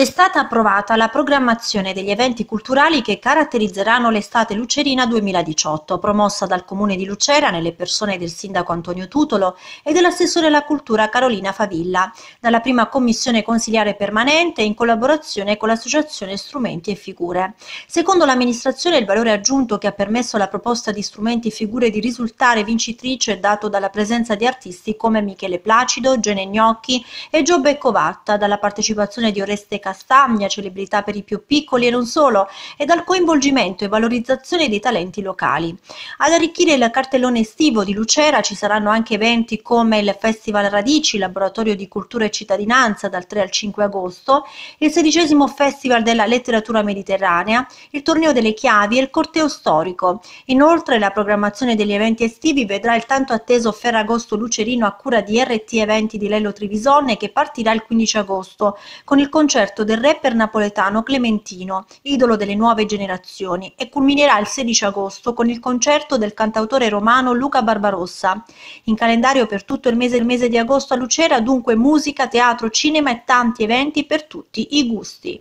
è stata approvata la programmazione degli eventi culturali che caratterizzeranno l'estate lucerina 2018, promossa dal Comune di Lucera nelle persone del sindaco Antonio Tutolo e dell'assessore alla cultura Carolina Favilla, dalla prima commissione consiliare permanente in collaborazione con l'associazione Strumenti e Figure. Secondo l'amministrazione il valore aggiunto che ha permesso alla proposta di Strumenti e Figure di risultare vincitrice è dato dalla presenza di artisti come Michele Placido, Gene Gnocchi e Giobbe Covatta, dalla partecipazione di Oreste Castagna, celebrità per i più piccoli e non solo, e dal coinvolgimento e valorizzazione dei talenti locali. Ad arricchire il cartellone estivo di Lucera ci saranno anche eventi come il Festival Radici, laboratorio di cultura e cittadinanza dal 3 al 5 agosto, il sedicesimo Festival della letteratura mediterranea, il torneo delle chiavi e il corteo storico. Inoltre la programmazione degli eventi estivi vedrà il tanto atteso Ferragosto Lucerino a cura di RT Eventi di Lello Trivisonne che partirà il 15 agosto con il concerto concerto del rapper napoletano Clementino, idolo delle nuove generazioni, e culminerà il 16 agosto con il concerto del cantautore romano Luca Barbarossa. In calendario per tutto il mese, il mese di agosto a Lucera, dunque musica, teatro, cinema e tanti eventi per tutti i gusti.